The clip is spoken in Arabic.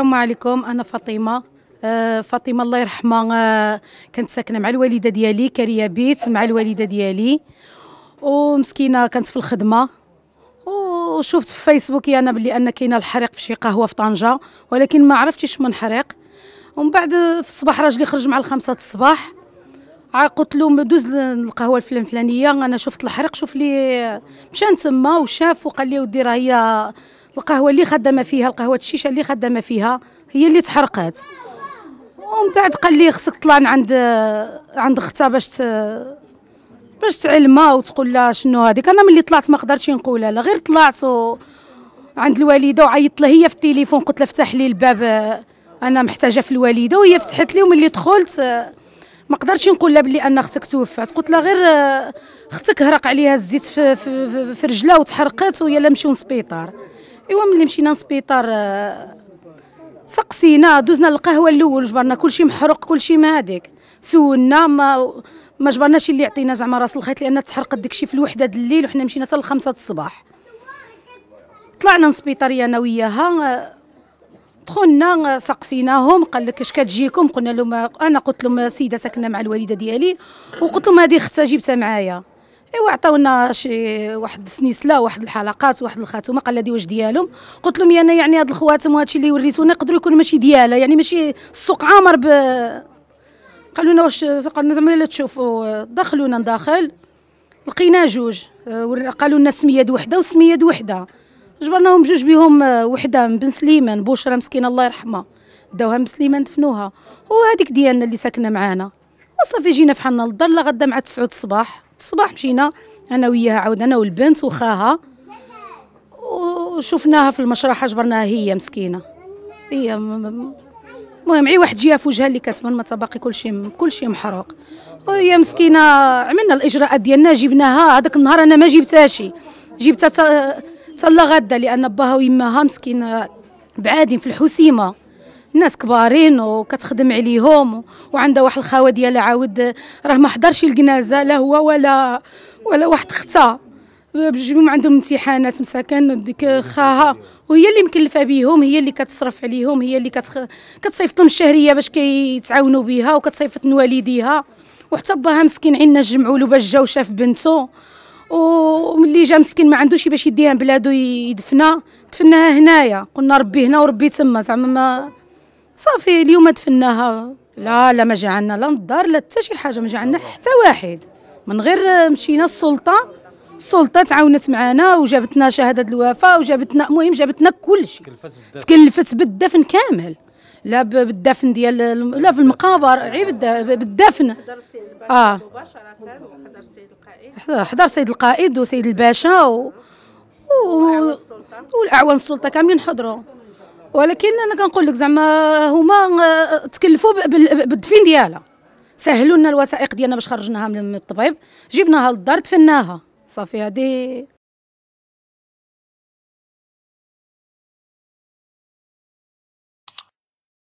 السلام عليكم انا فاطمه آه، فاطمه الله يرحمها آه، كانت ساكنه مع الوالده ديالي كاريه بيت مع الوالده ديالي ومسكينه كانت في الخدمه وشفت في فيسبوك انا بلي ان كاينه الحريق في شي قهوه في طنجه ولكن ما عرفتش من حريق ومن بعد في الصباح راجلي خرج مع الخمسة الصباح قلت له دوز القهوه الفلان فلانيه انا شفت الحريق شوف لي مشى تما وشاف وقال لي ودي راه هي القهوه اللي خدامه فيها القهوه الشيشه اللي خدامه فيها هي اللي تحرقات ومن بعد قال لي خصك تطلع عند عند اختها باش ت... باش تعلمها وتقول لها شنو هذيك انا ملي طلعت ما قدرتش نقولها لا غير طلعت و... عند الوالده وعيطت لها هي في التليفون قلت لها افتح لي الباب انا محتاجه في الوالده وهي فتحت لي وملي دخلت ما قدرتش نقول لها بلي ان اختك توفات قلت لها غير اختك هرق عليها الزيت في, في, في رجلها وتحرقت وهي لا مشيو للسبيطار ايوا ملي مشينا للسبيطار آه، سقسينا دوزنا للقهوه الاول جبرنا كلشي محروق كلشي ما هذيك سولنا ما ما جبرناش اللي يعطينا زعما راس الخيط لان تحرق داكشي في الوحده د الليل وحنا مشينا حتى لخمسة الصباح طلعنا للسبيطاريه انا وياها آه، دخلنا آه، سقسيناهم قال لك اش كتجيكم قلنا لهم انا قلت لهم سيده ساكنه مع الوالده ديالي وقلت لهم هذه اختها جبتها معايا ايوا عطاونا شي واحد سنيسله واحد الحلقات واحد الخاتومه قال لي واش ديالهم قلت لهم انا يعني, يعني هاد الخواتم وهادشي اللي وريتونا يقدروا يكون ماشي ديالها يعني ماشي السوق عامر ب قالوا لنا واش قالنا زعما الا تشوفوا دخلونا نداخل لقينا جوج قالوا لنا السميه وحده وسميه وحده جبرناهم بجوج بهم وحده من بن سليمان بوشره مسكينه الله يرحمها داوها من سليمان دفنوها وهذيك ديالنا اللي ساكنه معانا وصافي جينا فحالنا للدار لا غدا مع 9 الصباح في الصباح مشينا انا وياها عاود انا والبنت وخاها وشفناها في المشرحه جبرناها هي مسكينه هي المهم عي واحد جهه في وجهها اللي ما تبقى كل شيء كل شيء محروق وهي مسكينه عملنا الاجراءات ديالنا جبناها هذاك النهار انا ما جبتهاش جبتها تلا غدا لان باها ويماها مسكينه بعادين في الحسيمه ناس كبارين وكتخدم عليهم وعندها واحد الخاوه ديالها عاود راه ما حضرش الجنازه لا هو ولا ولا واحد ختها بجوج عندهم امتحانات مساكن ديك خاها وهي اللي مكلفه بيهم هي اللي كتصرف عليهم هي اللي كتخ... كتصيفط لهم الشهريه باش كيتعاونوا بها وكتصيفط لوالديها وحتى باها مسكين عندنا جمعوا له باش جا وشاف بنته وملي جا مسكين ما عندوش باش يديها بلادو يدفنها دفناها هنايا قلنا ربي هنا وربي تما زعما ما صافي اليوم دفناها لا لا ما جا عندنا لا الدار لا حتى شي حاجه ما جا عندنا حتى واحد من غير مشينا السلطه السلطه تعاونت معنا وجابتنا شهاده الوفاه وجابتنا المهم جابتنا كلشي تكلفت بالدفن كامل لا بالدفن ديال لا في المقابر عيب بالدفن اه حضر السيد القائد وسيد الباشا و... و... والاعوان السلطه كاملين حضروا ولكن انا كنقول لك زعما هما آه، تكلفوا بالدفين ديالها سهلوا لنا الوثائق ديالنا باش خرجناها من الطبيب جبناها للدار دفناها صافي هذه